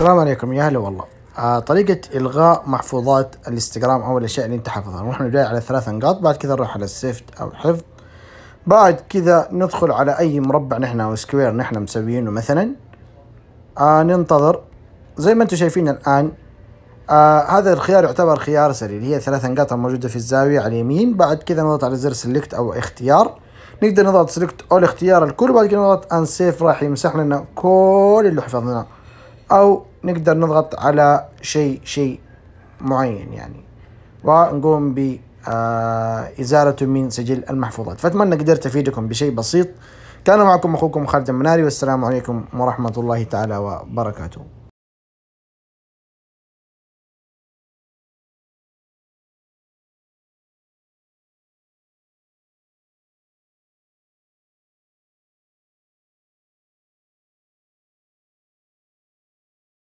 السلام عليكم يا هلا والله آه طريقة إلغاء محفوظات الانستغرام أو الأشياء اللي أنت حافظها نروح نبدأ على ثلاث نقاط بعد كذا نروح على السيفت أو الحفظ بعد كذا ندخل على أي مربع نحن أو سكوير نحن مسويينه مثلا آه ننتظر زي ما أنتم شايفين الآن آه هذا الخيار يعتبر خيار سري هي ثلاث نقاط الموجودة في الزاوية على اليمين بعد كذا نضغط على زر سيلكت أو اختيار نقدر نضغط سيلكت أو الاختيار الكل بعد كذا نضغط أنسيف راح يمسح لنا كل اللي حفظناه أو نقدر نضغط على شيء شيء معين يعني ونقوم ب من سجل المحفوظات فأتمنى قدرت أفيدكم بشيء بسيط كان معكم أخوكم خالد المناري والسلام عليكم ورحمة الله تعالى وبركاته